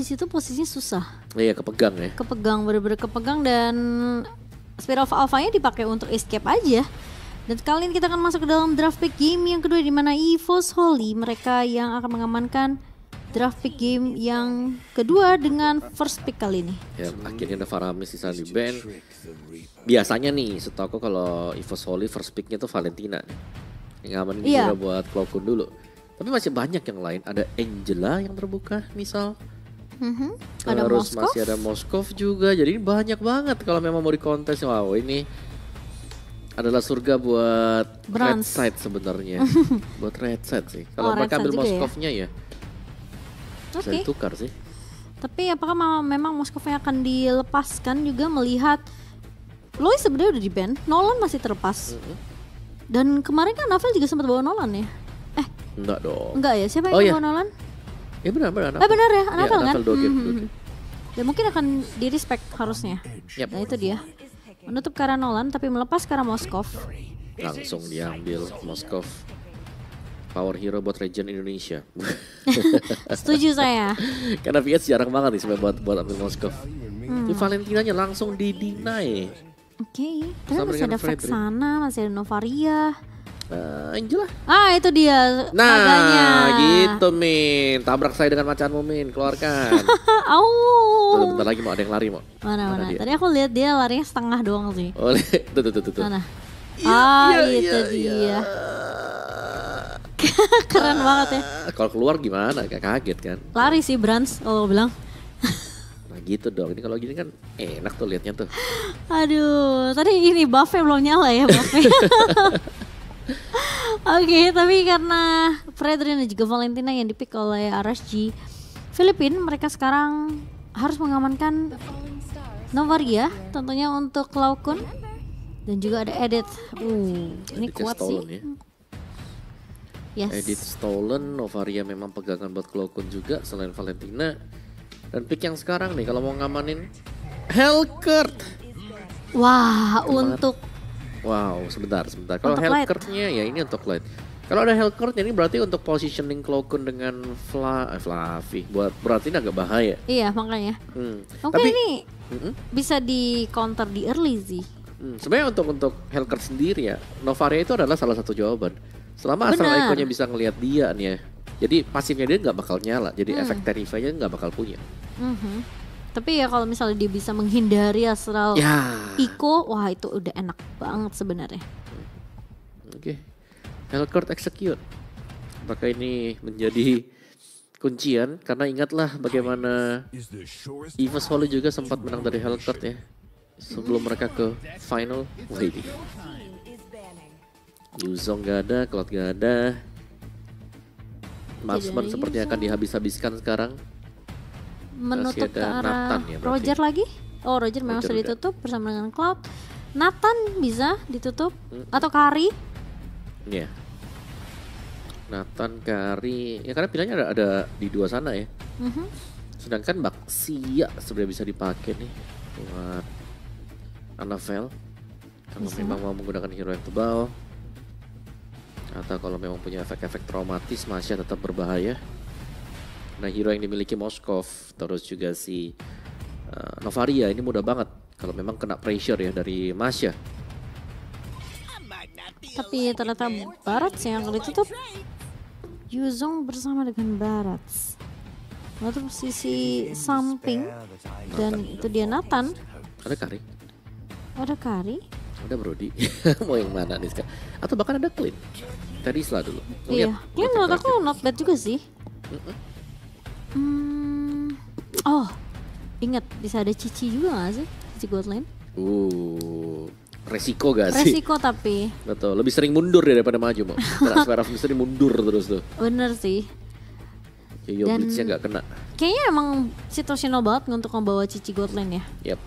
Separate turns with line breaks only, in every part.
di situ posisinya susah.
Iya, kepegang ya.
Kepegang bener-bener kepegang dan Spirit of Alpha-nya dipakai untuk escape aja. Dan kali ini kita akan masuk ke dalam draft pick game yang kedua di mana EVOS Holy mereka yang akan mengamankan draft pick game yang kedua dengan first pick kali ini.
Ya, akhirnya ada Faramis di sana di band. Biasanya nih, setahu aku kalau EVOS Holy first picknya tuh Valentina. Yang aman yeah. juga buat Klokun dulu. Tapi masih banyak yang lain, ada Angela yang terbuka misal.
Mm-hmm. Terus ada masih ada
Moskov juga. Jadi ini banyak banget kalau memang mau dikontes. Wow ini adalah surga buat Bronze. red side sebenarnya. buat red side sih. Kalau oh, mereka ambil Moskovnya ya. ya. Bisa okay. sih.
Tapi apakah memang Moskovnya akan dilepaskan juga melihat Lois sebenarnya udah di band, Nolan masih terlepas. Mm-hmm. Dan kemarin kan Novel juga sempat bawa Nolan ya?
Eh, enggak dong. Enggak ya? Siapa yang oh, iya. bawa iya. Nolan? Ya benar benar. Eh benar ya, anak ya, kan? Hmm, hmm,
hmm. Ya mungkin akan di respect harusnya. Yep. Nah itu dia. Menutup karena Nolan tapi melepas karena Moskov.
Langsung diambil Moskov. Power Hero buat region Indonesia. Setuju
saya.
Karena Viet jarang banget nih buat buat ambil Moskov.
Hmm. Di
Valentinanya langsung di deny.
Oke, okay. terus masih ada Frederick. Vexana, masih ada Novaria. Nah, Ah, itu dia. Nah,
Maganya. gitu, Min. Tabrak saya dengan macanmu, Min. Keluarkan. Au. Bentar, bentar lagi mau ada yang lari, mau.
Mana, mana. mana Tadi aku lihat dia larinya setengah doang sih.
Oh, tuh, tuh, tuh, tuh. Mana?
Ya, ah, ya, itu ya, dia. Ya. Keren ah, banget ya.
Kalau keluar gimana? Kayak kaget kan.
Lari sih Brans kalau bilang.
Nah gitu dong. Ini kalau gini kan enak tuh liatnya tuh.
Aduh, tadi ini buffet belum nyala ya buffet. Oke, tapi karena dan juga Valentina yang dipik oleh RSG Filipin mereka sekarang harus mengamankan Novaria tentunya untuk Laukun dan juga ada edit. Uh, ini kuat sih. Ya. Yes.
Edit stolen, Novaria memang pegangan buat Laukun juga selain Valentina. Dan pick yang sekarang nih kalau mau ngamanin Helkert. Wah, Kemar untuk Wow, sebentar, sebentar. Kalau helkernya ya ini untuk light. Kalau ada Hellcurt ini berarti untuk positioning Cloakun dengan Fla, eh, Fluffy. Buat berarti ini agak bahaya.
Iya, makanya.
Hmm. Oke, Tapi, ini mm
bisa di counter di early sih.
Hmm, sebenarnya untuk untuk helker sendiri ya, Novaria itu adalah salah satu jawaban. Selama Bener. asal ikonnya bisa ngelihat dia nih ya. Jadi pasifnya dia nggak bakal nyala. Jadi hmm. efek terrify-nya nggak bakal punya.
Mm -hmm. Tapi ya kalau misalnya dia bisa menghindari astral ya. Iko, wah itu udah enak banget sebenarnya.
Oke. Okay. Elcord Execute. Apakah ini menjadi kuncian karena ingatlah bagaimana Eva Holly juga sempat menang dari Hellcurt ya sebelum mereka ke final ini. Yuzong gak ada, Cloud gak ada. Marksman seperti akan dihabis-habiskan sekarang
menutup ke arah ya, Roger lagi. Oh, Roger memang sudah ditutup bersama dengan Cloud. Nathan bisa ditutup hmm. atau Kari?
Iya. Yeah. Nathan, Kari, ya karena pilihannya ada, ada di dua sana ya. Mm -hmm. Sedangkan Baksia sebenarnya bisa dipakai nih buat Anavel. Kalau memang mau menggunakan hero yang tebal atau kalau memang punya efek-efek traumatis masih tetap berbahaya. Nah hero yang dimiliki Moskov terus juga si uh, Novaria ini mudah banget kalau memang kena pressure ya dari
Masya. Tapi ternyata Barat sih yang ditutup. Yuzong bersama dengan Barat. Menutup sisi samping dan itu dia Nathan. Ada Kari. Ada Kari.
Ada Brody. Mau yang mana nih sekarang?
Atau bahkan ada Clint.
Tadi setelah dulu. Oh,
iya. ini iya. iya, menurut aku not bad juga sih. Hmm, oh, ingat bisa ada Cici juga gak sih? Cici Gotland?
Uh, resiko gak sih? Resiko tapi. Betul, lebih sering mundur ya daripada maju, mau. lebih sering mundur terus tuh.
Bener sih.
Yoyo Dan blitznya gak kena.
Kayaknya emang situasional banget untuk membawa Cici Gotland ya.
Yep.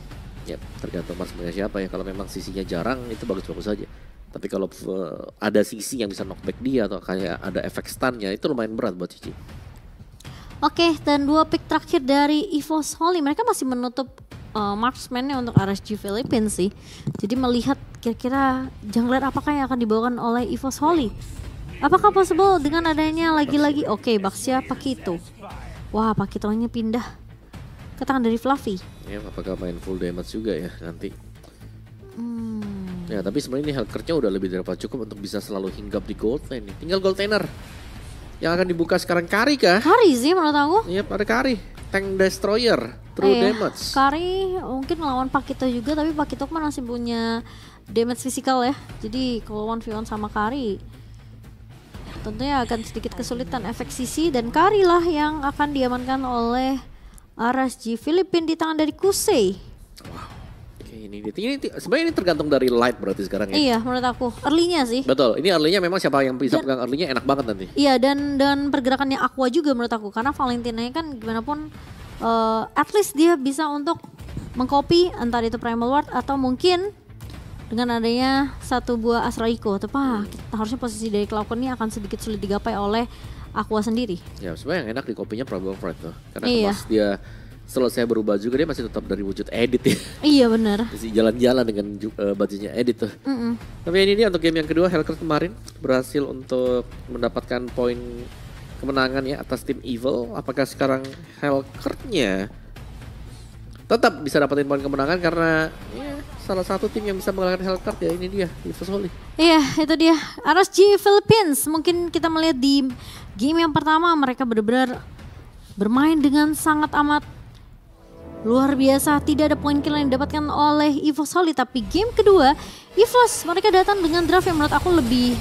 Yep, tergantung mas punya siapa ya. Kalau memang sisinya jarang itu bagus-bagus saja. Tapi kalau uh, ada sisi yang bisa knockback dia atau kayak ada efek stunnya itu lumayan berat buat Cici.
Oke, dan dua pick terakhir dari Evos Holly mereka masih menutup uh, marksman-nya untuk RSG Philippines sih. Jadi melihat kira-kira jungler apakah yang akan dibawakan oleh Evos Holly? Apakah possible dengan adanya lagi-lagi oke okay, Baxia Pakito. Wah, Pakitonya pindah ke tangan dari Fluffy.
Ya, apakah main full damage juga ya nanti?
Hmm.
Ya, tapi sebenarnya ini Helkernya udah lebih daripada cukup untuk bisa selalu hinggap di gold lane
Tinggal gold laner
yang akan dibuka sekarang Kari kah? Kari sih menurut aku. Iya, pada Kari. Tank Destroyer, True eh, Damage.
Kari mungkin melawan Pakito juga tapi Pakito kan masih punya damage fisikal ya. Jadi kalau one v one sama Kari tentunya akan sedikit kesulitan efek sisi dan Kari lah yang akan diamankan oleh RSG Filipin di tangan dari Kusei. Wow
ini ini sebenarnya ini tergantung dari light berarti sekarang ya. Iya,
menurut aku early-nya sih.
Betul. Ini early-nya memang siapa yang bisa dan, pegang early-nya enak banget
nanti. Iya, dan dan pergerakannya Aqua juga menurut aku karena Valentina kan gimana pun uh, at least dia bisa untuk mengcopy entar itu Primal Ward atau mungkin dengan adanya satu buah asraiko atau tepat hmm. harusnya posisi dari Klaukon ini akan sedikit sulit digapai oleh Aqua sendiri.
Ya, sebenarnya yang enak di kopinya Problem Fred tuh. Karena iya. pas dia setelah saya berubah juga dia masih tetap dari wujud edit ya.
Iya benar.
Masih jalan-jalan dengan uh, bajunya edit tuh. Mm -mm. Tapi ini dia untuk game yang kedua Hellcat kemarin berhasil untuk mendapatkan poin kemenangan ya atas tim Evil. Apakah sekarang Hellcat-nya tetap bisa dapetin poin kemenangan karena
ya, salah satu tim yang bisa mengalahkan Hellcat ya ini dia Evil Soli. Iya itu dia RSG Philippines mungkin kita melihat di game yang pertama mereka benar-benar bermain dengan sangat amat Luar biasa, tidak ada poin kill yang didapatkan oleh Evo Solid. Tapi game kedua, Evos mereka datang dengan draft yang menurut aku lebih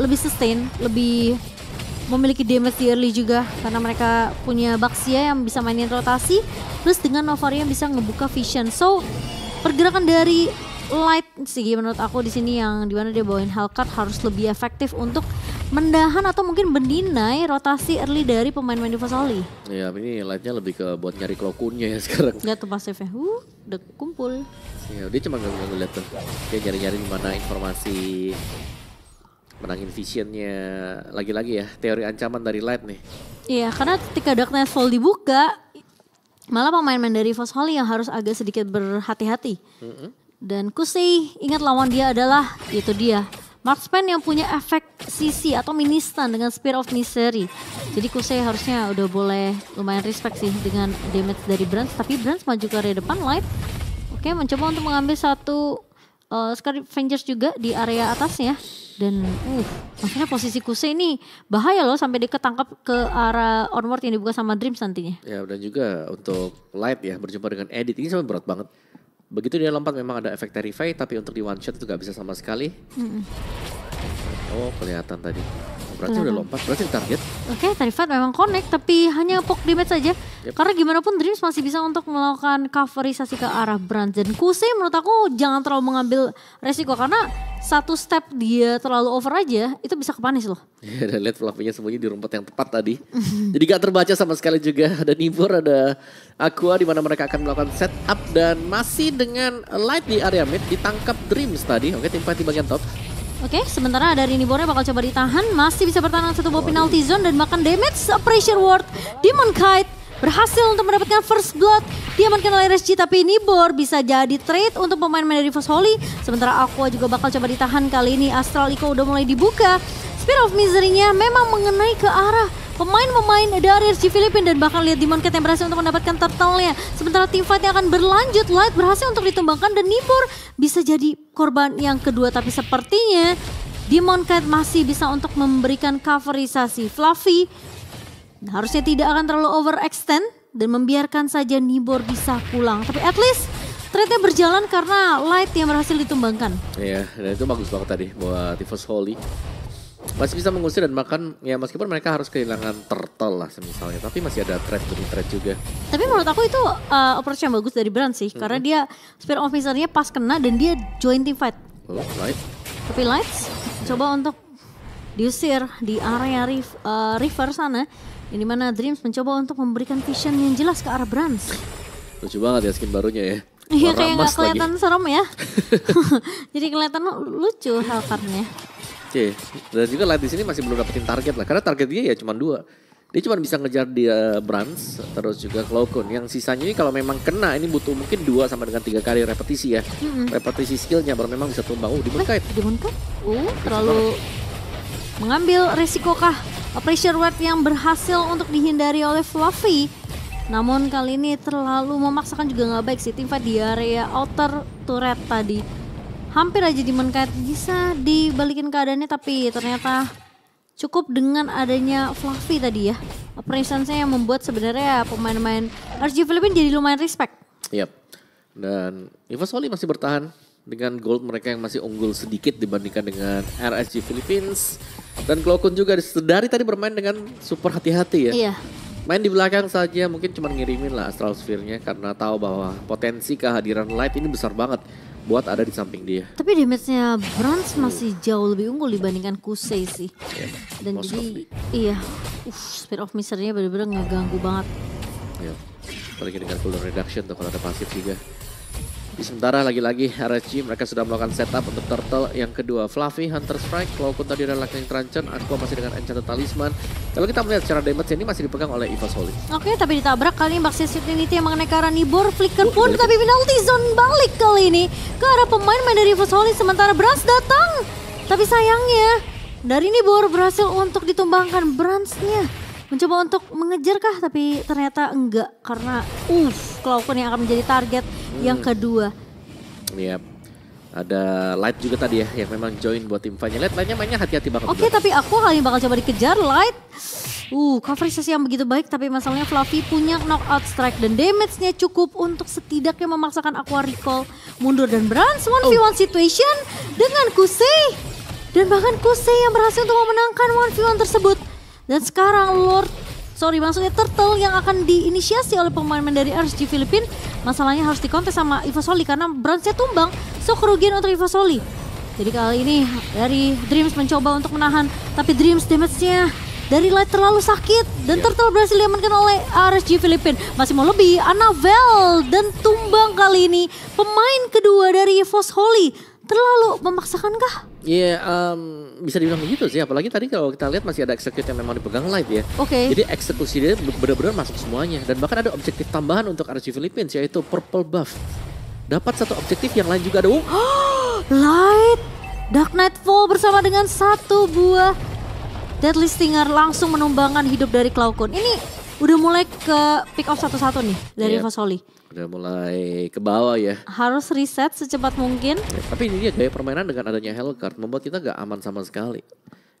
lebih sustain, lebih memiliki damage di early juga karena mereka punya Baxia yang bisa mainin rotasi plus dengan Novaria yang bisa ngebuka vision. So, pergerakan dari Light sih menurut aku di sini yang dimana dia bawain Hellcat harus lebih efektif untuk mendahan atau mungkin mendinai rotasi early dari pemain-pemain Fasoli.
Iya, ini lightnya lebih ke buat nyari klokunnya ya sekarang.
Gak tuh pasifnya, uh, udah kumpul.
Iya, dia cuma gak ngeliat tuh. Dia nyari-nyari gimana informasi menangin visionnya lagi-lagi ya teori ancaman dari light nih.
Iya, karena ketika Darkness Fall dibuka, malah pemain-pemain dari Fosholi yang harus agak sedikit berhati-hati. Mm -hmm. Dan Kusei ingat lawan dia adalah itu dia Marksman yang punya efek sisi atau ministan dengan Spear of Misery. Jadi Kusei harusnya udah boleh lumayan respect sih dengan damage dari Brands. Tapi Brands maju ke area depan live. Oke mencoba untuk mengambil satu uh, Avengers juga di area atasnya. Dan uh maksudnya posisi Kusei ini bahaya loh sampai dia ketangkap ke arah onward yang dibuka sama Dreams nantinya.
Ya dan juga untuk Light ya berjumpa dengan Edit ini sangat berat banget. Begitu dia lompat memang ada efek terrify, tapi untuk di one shot itu nggak bisa sama sekali. Mm -mm. Oh, kelihatan tadi. Oh, berarti kelihatan. udah lompat, berarti target.
Oke, okay, tadi Fat memang connect tapi hanya poke damage saja. Yep. Karena gimana pun Dreams masih bisa untuk melakukan coverisasi ke arah Brand. dan Kuse menurut aku jangan terlalu mengambil resiko karena satu step dia terlalu over aja itu bisa kepanis loh.
Iya, dan lihat pelakunya semuanya di rumput yang tepat tadi. Jadi gak terbaca sama sekali juga ada Nibor, ada Aqua di mana mereka akan melakukan setup dan masih dengan light di area mid ditangkap Dreams tadi. Oke, tim fight di bagian top.
Oke, okay, sementara dari Nibornya bakal coba ditahan, masih bisa bertahan satu buah penalti zone dan bahkan damage pressure ward. Demon Kite berhasil untuk mendapatkan first blood. Diamankan oleh RSG tapi Nibor bisa jadi trade untuk pemain-pemain dari First Holy. Sementara Aqua juga bakal coba ditahan kali ini. Astral Eco udah mulai dibuka. spirit of Misery-nya memang mengenai ke arah pemain-pemain dari RG Filipina dan bahkan lihat di Monket yang berhasil untuk mendapatkan turtle-nya. Sementara tim fight yang akan berlanjut, Light berhasil untuk ditumbangkan dan Nipur bisa jadi korban yang kedua tapi sepertinya Demon Cat masih bisa untuk memberikan coverisasi Fluffy. Nah, harusnya tidak akan terlalu overextend dan membiarkan saja Nibor bisa pulang. Tapi at least trade berjalan karena Light yang berhasil ditumbangkan.
Iya, dan itu bagus banget tadi buat Tifus Holy masih bisa mengusir dan makan ya meskipun mereka harus kehilangan turtle lah misalnya tapi masih ada threat demi threat juga
tapi menurut aku itu uh, approach yang bagus dari Brand sih mm -hmm. karena mm-hmm. dia spear officernya pas kena dan dia join team fight oh, light. tapi lights coba untuk diusir di area rif, uh, river sana ini mana Dreams mencoba untuk memberikan vision yang jelas ke arah Brans
lucu banget ya skin barunya ya Iya kayak nggak kelihatan
lagi. serem ya. Jadi kelihatan lucu Hellcardnya.
Oke, dan juga light di sini masih belum dapetin target lah, karena target dia ya cuma dua. Dia cuma bisa ngejar di uh, eh, Brans, terus juga Clocon. Yang sisanya ini kalau memang kena, ini butuh mungkin dua sama dengan tiga kali repetisi ya. -hmm. Repetisi skillnya, baru memang bisa tumbang. Oh, Dimunkait.
Dimunkait? Uh, terlalu mengambil resiko kah? Pressure word yang berhasil untuk dihindari oleh Fluffy. Namun kali ini terlalu memaksakan juga nggak baik sih. Teamfight di area outer turret tadi hampir aja di bisa dibalikin keadaannya tapi ternyata cukup dengan adanya Fluffy tadi ya. Presence-nya yang membuat sebenarnya pemain-pemain RG Philippines jadi lumayan respect.
Yep. Dan Eva Soli masih bertahan dengan gold mereka yang masih unggul sedikit dibandingkan dengan RSG Philippines. Dan Glowkun juga dari tadi bermain dengan super hati-hati ya. Iya. Main di belakang saja mungkin cuma ngirimin lah Astral Sphere-nya karena tahu bahwa potensi kehadiran Light ini besar banget buat ada di samping dia.
Tapi damage-nya Bronze masih jauh lebih unggul dibandingkan Kusei sih. Yeah, Dan jadi iya, uh, Spirit of Misery-nya bener-bener ngeganggu banget.
Iya, yeah. apalagi dengan cooldown reduction tuh kalau ada pasif juga. Sementara lagi-lagi RSG mereka sudah melakukan setup untuk Turtle yang kedua. Fluffy, Hunter Strike, walaupun tadi adalah Lightning Truncheon, Aqua masih dengan Enchanted Talisman. Kalau kita melihat secara damage ini masih dipegang oleh Eva Solid.
Oke, okay, tapi ditabrak kali ini Baxi Trinity yang mengenai Karanibor, Flicker oh, pun, oh, tapi penalty zone balik kali ini ke arah pemain main dari Eva Solid. Sementara Brans datang, tapi sayangnya dari Bor berhasil untuk ditumbangkan Brass-nya. Mencoba untuk mengejar kah, tapi ternyata enggak karena uff Cloven yang akan menjadi target hmm. yang kedua.
Yep. Ada Light juga tadi ya yang memang join buat tim vanya. Light lainnya mainnya hati-hati banget. Oke, okay,
tapi aku kali ini bakal coba dikejar Light. Uh, coverage yang begitu baik tapi masalahnya Fluffy punya knockout strike dan damage-nya cukup untuk setidaknya memaksakan Aqua Recall mundur dan berans. 1v1 oh. situation dengan Kusei. Dan bahkan Kusei yang berhasil untuk memenangkan 1v1 tersebut. Dan sekarang Lord sorry maksudnya turtle yang akan diinisiasi oleh pemain-pemain dari RSG Filipina masalahnya harus dikontes sama Soli karena bronze-nya tumbang so kerugian untuk Soli jadi kali ini dari Dreams mencoba untuk menahan tapi Dreams damage-nya dari light terlalu sakit dan yeah. turtle berhasil diamankan oleh RSG Filipina. Masih mau lebih, Anavel dan tumbang kali ini pemain kedua dari Evos Holy terlalu memaksakan kah?
Iya, yeah, um, bisa dibilang begitu sih. Apalagi tadi kalau kita lihat masih ada execute yang memang dipegang live ya. Oke. Okay. Jadi eksekusi dia benar-benar masuk semuanya. Dan bahkan ada objektif tambahan untuk RG Philippines yaitu purple buff. Dapat satu objektif yang lain juga ada. Oh.
Light Dark Knight Fall bersama dengan satu buah Deadly Stinger langsung menumbangkan hidup dari Klaukun. Ini udah mulai ke pick off satu-satu nih dari yep. Iya. Fasoli.
Udah mulai ke bawah ya.
Harus reset secepat mungkin. Ya,
tapi ini dia gaya permainan dengan adanya Hellcard membuat kita gak aman sama sekali.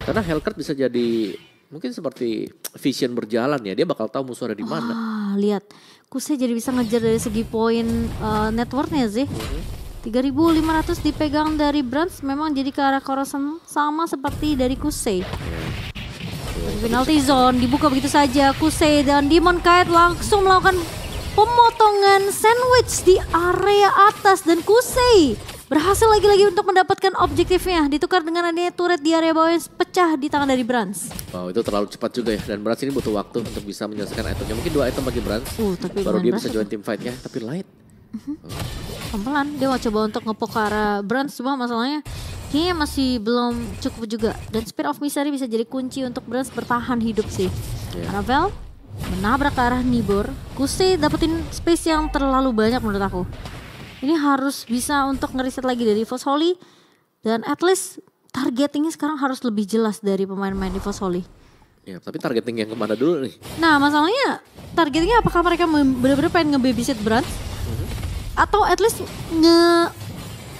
Karena Hellcard bisa jadi mungkin seperti vision berjalan ya. Dia bakal tahu musuh ada di mana.
Ah, lihat. Kuse jadi bisa ngejar dari segi poin uh, eh, networknya sih. Mm -hmm. 3500 dipegang dari Brands memang jadi ke arah Corazon sama seperti dari Kusei. Penalti zone dibuka begitu saja. Kusei dan Demon Kite langsung melakukan pemotongan sandwich di area atas dan Kusei berhasil lagi-lagi untuk mendapatkan objektifnya ditukar dengan adanya turret di area bawah yang pecah di tangan dari Brans.
Wow itu terlalu cepat juga ya dan Brans ini butuh waktu untuk bisa menyelesaikan itemnya mungkin dua item bagi Brans uh, tapi baru dia bisa join team fight ya tapi light.
Uh-huh. dia mau coba untuk ngepok ke arah Brans semua masalahnya kayaknya masih belum cukup juga dan Spear of Misery bisa jadi kunci untuk Brans bertahan hidup sih. Yeah. Ravel menabrak ke arah Nibor, Kuse dapetin space yang terlalu banyak menurut aku. Ini harus bisa untuk ngeriset lagi dari Vos Holy dan at least targetingnya sekarang harus lebih jelas dari pemain-pemain di Vos Holy.
Ya, tapi targeting yang kemana dulu nih?
Nah, masalahnya targetingnya apakah mereka benar-benar pengen nge babysit Brand? Mm -hmm. Atau at least nge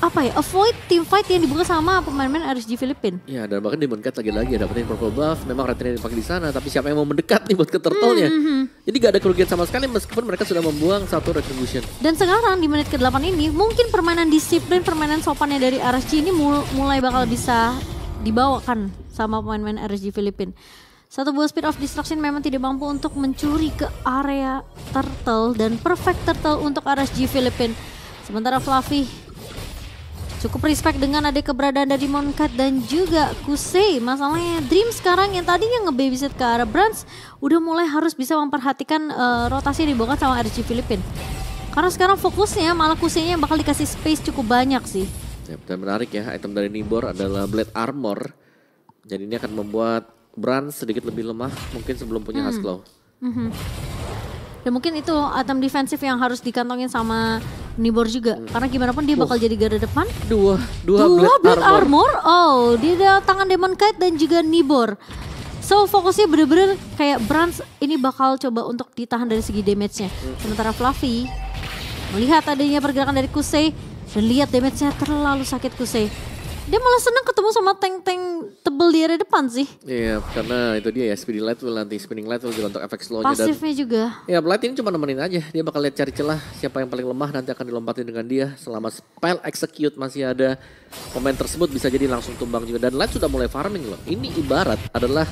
apa ya avoid team fight yang dibuka sama pemain-pemain RSG Filipin.
Iya dan bahkan di mendekat lagi-lagi ada dapetin purple buff memang Ratin yang dipakai di sana tapi siapa yang mau mendekat nih buat ke turtle-nya. Mm -hmm. Jadi gak ada kerugian sama sekali meskipun mereka sudah membuang satu retribution.
Dan sekarang di menit ke-8 ini mungkin permainan disiplin permainan sopannya dari RSG ini mulai bakal bisa dibawakan sama pemain-pemain RSG Filipin. Satu buah speed of destruction memang tidak mampu untuk mencuri ke area turtle dan perfect turtle untuk RSG Filipin. Sementara Fluffy Cukup respect dengan ada keberadaan dari Moncat dan juga Kusei. Masalahnya Dream sekarang yang tadinya ngebabysit ke arah Brands udah mulai harus bisa memperhatikan uh, rotasi di bawah sama RG Filipin. Karena sekarang fokusnya malah kusei yang bakal dikasih space cukup banyak sih.
Ya, dan menarik ya, item dari Nibor adalah Blade Armor. Jadi ini akan membuat Brands sedikit lebih lemah mungkin sebelum punya hmm. Mm
-hmm. Ya, dan mungkin itu item defensif yang harus dikantongin sama Nibor juga hmm. karena gimana pun dia bakal oh. jadi garda depan dua dua, dua blade, blade armor. armor oh dia ada tangan demon kite dan juga Nibor so fokusnya bener-bener kayak Brans ini bakal coba untuk ditahan dari segi damage-nya hmm. sementara Fluffy melihat adanya pergerakan dari Kusei dan lihat damage-nya terlalu sakit Kusei dia malah senang ketemu sama tank-tank tebel di area depan sih.
Iya, yeah, karena itu dia ya speedy light will nanti spinning light will juga untuk efek slow. nya pasifnya juga. Ya, light ini cuma nemenin aja. Dia bakal lihat cari celah siapa yang paling lemah nanti akan dilompatin dengan dia selama spell execute masih ada pemain tersebut bisa jadi langsung tumbang juga dan light sudah mulai farming loh. Ini ibarat adalah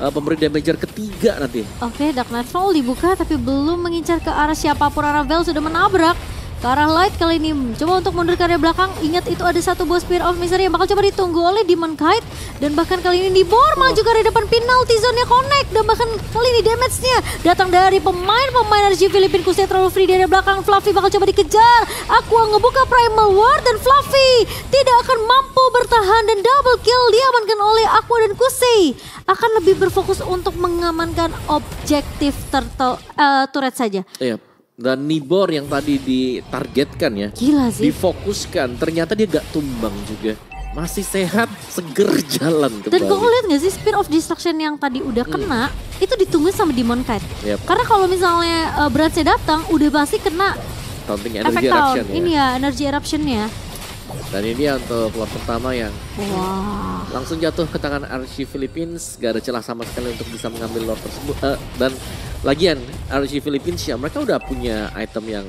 uh, pemberi damager ketiga nanti.
Oke, okay, Dark Knight Fall dibuka tapi belum mengincar ke arah siapapun. Aravel sudah menabrak ke arah light kali ini. Coba untuk mundur ke area belakang, ingat itu ada satu boss Spear of Misery yang bakal coba ditunggu oleh Demon Kite. Dan bahkan kali ini di Borma juga di depan penalty zone-nya connect. Dan bahkan kali ini damage-nya datang dari pemain-pemain RG Filipin. Kusnya terlalu free di area belakang, Fluffy bakal coba dikejar. Aqua ngebuka Primal War dan Fluffy tidak akan mampu bertahan. Dan double kill diamankan oleh Aqua dan Kusei. Akan lebih berfokus untuk mengamankan objektif turtle, uh, turret saja. Yep. Iya
dan Nibor yang tadi ditargetkan ya. Gila sih. Difokuskan, ternyata dia gak tumbang juga. Masih sehat, seger jalan kembali. Dan kau lihat
gak sih Spear of Destruction yang tadi udah hmm. kena, hmm. itu ditunggu sama Demon Kite. Yep. Karena kalau misalnya uh, eh, Bradsy datang, udah pasti kena
Taunting energy Efek eruption ya. Ini
ya, energy eruptionnya.
Dan ini untuk lot pertama yang
wow.
langsung jatuh ke tangan Archie Philippines. Gak ada celah sama sekali untuk bisa mengambil lot tersebut. Uh, dan lagian Archie Philippines ya mereka udah punya item yang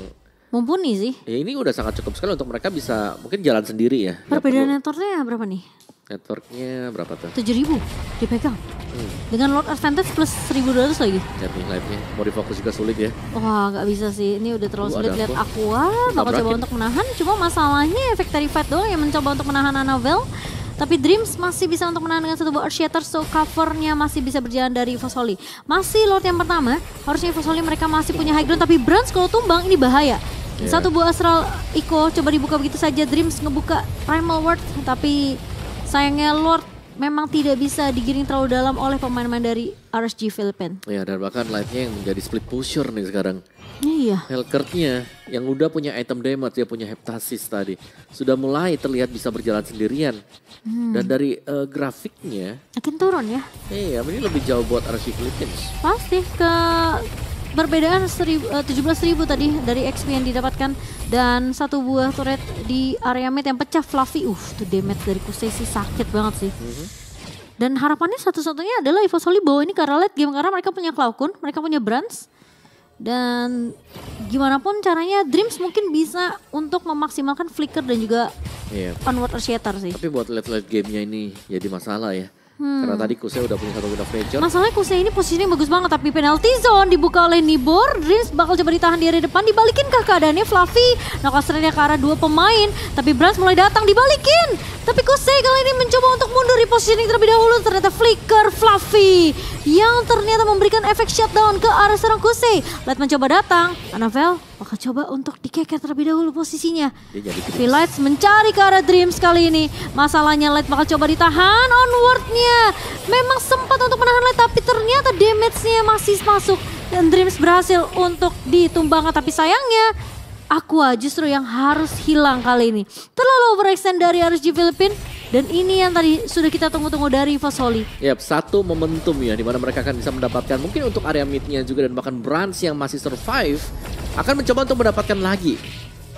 mumpuni sih.
Ya ini udah sangat cukup sekali untuk mereka bisa mungkin jalan sendiri ya.
Perbedaan perlu... berapa nih?
Networknya berapa tuh? Tujuh
ribu dipegang. Hmm. Dengan Lord Advantage plus seribu dua ratus lagi.
Jamming live-nya. Mau difokus juga sulit ya.
Wah nggak bisa sih. Ini udah terlalu sulit lihat Aqua. Bakal coba untuk menahan. Cuma masalahnya efek Terrified doang yang mencoba untuk menahan Annabelle. Tapi Dreams masih bisa untuk menahan dengan satu buah Earthshatter, so covernya masih bisa berjalan dari Fosoli. Masih Lord yang pertama, harusnya Fosoli mereka masih punya high ground, tapi Brands kalau tumbang ini bahaya. Yeah. Satu buah Astral Iko coba dibuka begitu saja, Dreams ngebuka Primal World, tapi Sayangnya Lord memang tidak bisa digiring terlalu dalam oleh pemain-pemain dari RSG Philippines.
Iya dan bahkan live yang menjadi split pusher nih sekarang. Iya. Helkertnya yang udah punya item damage, dia punya heptasis tadi. Sudah mulai terlihat bisa berjalan sendirian. Hmm. Dan dari uh, grafiknya.
Makin turun ya. Iya,
ini lebih jauh buat RSG Philippines.
Pasti ke perbedaan seribu, uh, 17.000 tadi dari XP yang didapatkan dan satu buah turret di area mid yang pecah Fluffy. Uh, tuh damage dari Kusei sih sakit banget sih. Mm -hmm. Dan harapannya satu-satunya adalah Evo Soli bawa ini karena late game karena mereka punya Klaukun, mereka punya Brands. Dan gimana pun caranya Dreams mungkin bisa untuk memaksimalkan Flicker dan juga yeah. Onward Shatter sih.
Tapi buat late-late gamenya ini jadi masalah ya. Hmm. Karena tadi Kuse udah punya satu window of Masalahnya
Kuse ini posisinya bagus banget tapi penalty zone dibuka oleh Nibor. Dreams bakal coba ditahan di area depan. Dibalikin ke keadaannya Fluffy. Nah, ke arah dua pemain. Tapi Brans mulai datang dibalikin. Tapi Kosei kali ini mencoba untuk mundur di positioning terlebih dahulu. Ternyata flicker Fluffy yang ternyata memberikan efek shutdown ke arah serang Kosei. Light mencoba datang. Anavel bakal coba untuk dikeker terlebih dahulu posisinya. Tapi Light mencari ke arah Dreams kali ini. Masalahnya Light bakal coba ditahan onwardnya. Memang sempat untuk menahan Light tapi ternyata damage-nya masih masuk. Dan Dreams berhasil untuk ditumbangkan tapi sayangnya Aqua justru yang harus hilang kali ini. Terlalu overextend dari RSG Filipin dan ini yang tadi sudah kita tunggu-tunggu dari Fasoli.
yep, satu momentum ya dimana mereka akan bisa mendapatkan mungkin untuk area midnya juga dan bahkan branch yang masih survive akan mencoba untuk mendapatkan lagi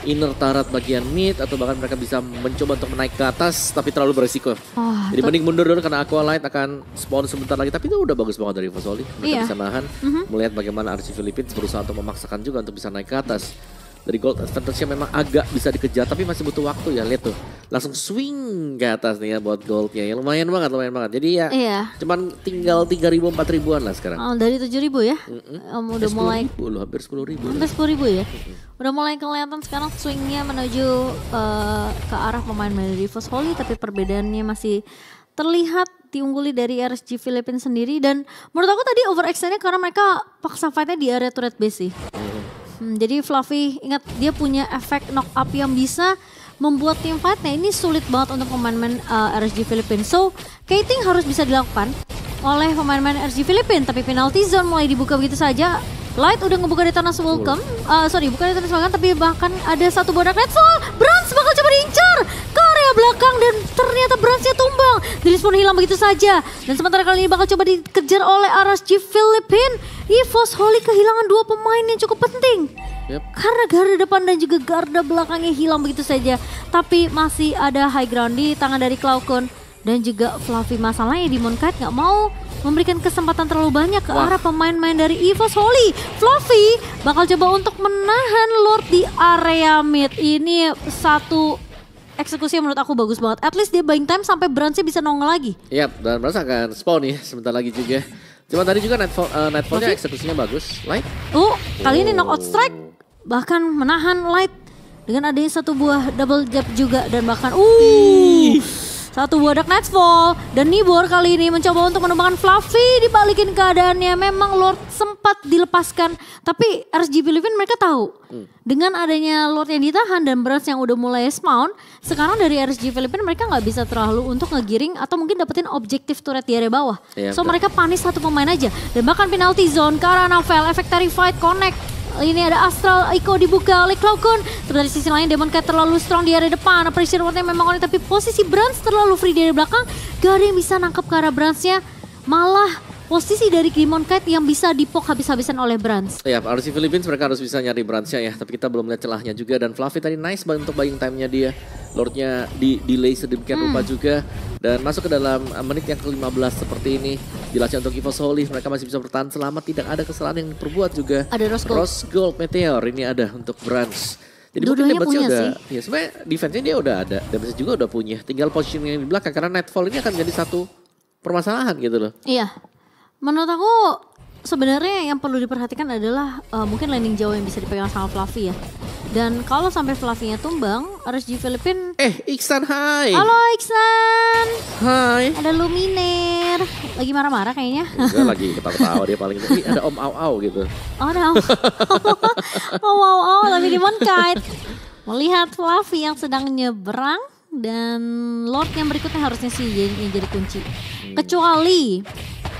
inner turret bagian mid atau bahkan mereka bisa mencoba untuk menaik ke atas tapi terlalu beresiko.
Oh, ah, Jadi mending
mundur dulu karena Aqua Light akan spawn sebentar lagi tapi itu udah bagus banget dari Fasoli. Mereka iya. bisa nahan mm -hmm. melihat bagaimana RC Philippines berusaha untuk memaksakan juga untuk bisa naik ke atas dari gold advantage-nya memang agak bisa dikejar tapi masih butuh waktu ya lihat tuh langsung swing ke atas nih ya buat goldnya ya lumayan banget lumayan banget jadi ya iya. cuman tinggal tiga ribu, empat ribuan lah sekarang oh,
dari ribu ya mm -mm. Um, udah mulai
ribu loh, hampir sepuluh ribu hampir
10 ribu ya mm -hmm. udah mulai kelihatan sekarang swingnya menuju uh, ke arah pemain Maldives Holy tapi perbedaannya masih terlihat diungguli dari RSG Philippines sendiri dan menurut aku tadi overextendnya karena mereka paksa fightnya di area turret base sih Hmm, jadi Fluffy ingat dia punya efek knock up yang bisa membuat tim fightnya ini sulit banget untuk pemain-pemain uh, eh, RSG Filipina. So, kiting harus bisa dilakukan oleh pemain-pemain RSG Filipina. Tapi penalty zone mulai dibuka begitu saja. Light udah ngebuka di tanah Welcome. Uh, sorry, bukan di tanah Welcome, tapi bahkan ada satu bodak Red Soul. Bro! tengah belakang dan ternyata beratnya tumbang. Dries pun hilang begitu saja. Dan sementara kali ini bakal coba dikejar oleh RSG Philippine. Evos Holy kehilangan dua pemain yang cukup penting. Yep. Karena garda depan dan juga garda belakangnya hilang begitu saja. Tapi masih ada high ground di tangan dari Klaukun dan juga Fluffy. Masalahnya di Mooncat nggak mau memberikan kesempatan terlalu banyak ke Wah. arah pemain-pemain dari Evos Holy. Fluffy bakal coba untuk menahan Lord di area mid. Ini satu eksekusi menurut aku bagus banget. At least dia buying time sampai brunchnya bisa nongol lagi.
Iya, yep, dan merasa akan spawn ya sebentar lagi juga. Cuma tadi juga Nightfall, uh, Nightfallnya eksekusinya bagus. Light.
Oh, oh, kali ini oh. knockout strike. Bahkan menahan Light dengan adanya satu buah double jab juga dan bahkan uh satu buah Dark Nightfall dan Nibor kali ini mencoba untuk menumbangkan Fluffy dibalikin keadaannya. Memang Lord sempat dilepaskan tapi rsg Livin mereka tahu hmm. dengan adanya Lord yang ditahan dan beras yang udah mulai spawn sekarang dari RSG Filipina mereka nggak bisa terlalu untuk ngegiring atau mungkin dapetin objektif turret di area bawah. Ya, so betul. mereka panis satu pemain aja dan bahkan penalti zone, karena Karanavel, efek terrified, connect ini ada Astral Iko dibuka oleh Klaukun. Terus dari sisi lain Demon Cat terlalu strong di area depan. Pressure wardnya memang on tapi posisi Brans terlalu free di area belakang. Gak ada yang bisa nangkap ke arah Bransnya. Malah posisi dari Kimon Cat yang bisa dipok habis-habisan oleh Brands.
Ya, di Philippines mereka harus bisa nyari Brandsnya ya, tapi kita belum lihat celahnya juga dan Fluffy tadi nice banget untuk buying time-nya dia. Lordnya di delay sedemikian hmm. rupa juga dan masuk ke dalam eh, menit yang ke-15 seperti ini Jelasnya untuk Kivos Holy mereka masih bisa bertahan Selamat, tidak ada kesalahan yang diperbuat juga ada Rose Gold, Rose Gold Meteor ini ada untuk Brands jadi dua mungkin punya udah, sih. Ya sebenarnya defense-nya dia udah ada, damage juga udah punya. Tinggal positioning yang di belakang karena Nightfall ini akan jadi satu permasalahan gitu loh.
Iya. Menurut aku sebenarnya yang perlu diperhatikan adalah uh, mungkin landing jauh yang bisa dipegang sama Fluffy ya. Dan kalau sampai Fluffy-nya tumbang, di Filipin Eh, Iksan
hai. Halo
Iksan. Hai. Ada Luminer. Lagi marah-marah kayaknya. Enggak lagi
ketawa-ketawa dia paling Ih, ada Om Au Au gitu.
Oh, ada Om. om Au Au tapi di Monkite. Melihat Fluffy yang sedang nyebrang dan Lord yang berikutnya harusnya sih yang jadi kunci. Hmm. Kecuali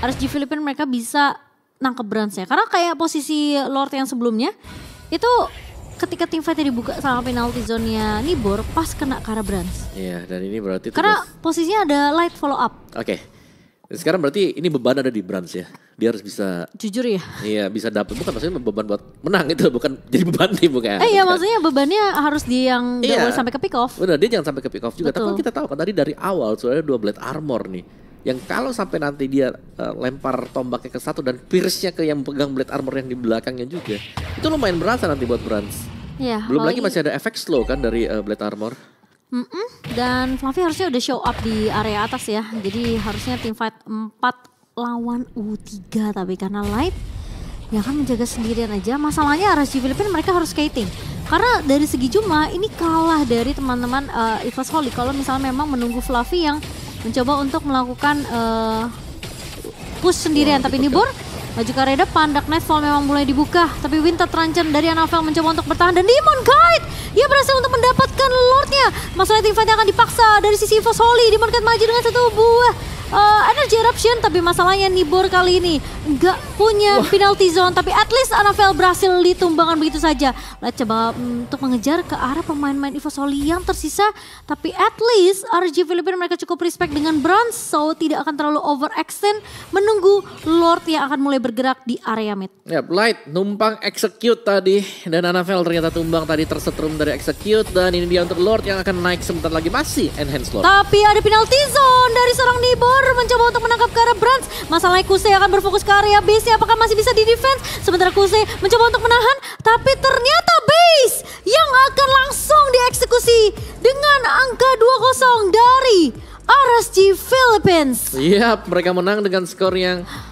harus di Filipina mereka bisa nangkep brandsnya karena kayak posisi Lord yang sebelumnya itu ketika tim fight dibuka sama penalti zone-nya Nibor pas kena Kara Brands. Iya,
dan ini berarti Karena
Karena posisinya ada light follow up.
Oke. Okay. Sekarang berarti ini beban ada di Brands ya. Dia harus bisa jujur ya. Iya, bisa dapat bukan maksudnya beban buat menang itu bukan jadi beban nih bukan. Eh iya,
maksudnya bebannya harus di yang iya. boleh sampai ke pick off.
Benar, dia jangan sampai ke pick off juga. Betul. Tapi kan kita tahu kan tadi dari awal soalnya dua blade armor nih yang kalau sampai nanti dia uh, lempar tombaknya ke satu dan pierce-nya ke yang pegang blade armor yang di belakangnya juga itu lumayan berasa nanti buat Brans.
Ya, Belum lagi masih
ada efek slow kan dari uh, blade armor.
Mm -mm. Dan Fluffy harusnya udah show up di area atas ya. Jadi harusnya tim fight 4 lawan U3 tapi karena light ya kan menjaga sendirian aja. Masalahnya RSG Filipina mereka harus skating. Karena dari segi jumlah ini kalah dari teman-teman uh, Evas Holy kalau misalnya memang menunggu Fluffy yang mencoba untuk melakukan uh, push sendirian, tapi ini gitu. Bur Lajikare depan, Dark Nightfall memang mulai dibuka. Tapi Winter terancam dari Anavel mencoba untuk bertahan. Dan Demon Guide, ia berhasil untuk mendapatkan Lordnya. Masalah tim fight akan dipaksa dari sisi Evo Holy. Demon Guide maju dengan satu buah uh, Energy Eruption. Tapi masalahnya Nibor kali ini nggak punya Wah. penalty zone. Tapi at least Anavel berhasil ditumbangkan begitu saja. Lah coba mm, untuk mengejar ke arah pemain-pemain Evo Holy yang tersisa. Tapi at least RG Filipina mereka cukup respect dengan Bronze. So tidak akan terlalu overextend menunggu Lord yang akan mulai mulai bergerak di area mid.
Yep, Light numpang execute tadi dan Anavel ternyata tumbang tadi tersetrum dari execute dan ini dia untuk Lord yang akan naik sebentar lagi masih
enhance Lord. Tapi ada penalty zone dari seorang Nibor mencoba untuk menangkap ke arah Brands. Masalahnya Kuse akan berfokus ke area base apakah masih bisa di defense sementara Kuse mencoba untuk menahan tapi ternyata base yang akan langsung dieksekusi dengan angka 2-0 dari RSG Philippines.
Iya, mereka menang dengan skor yang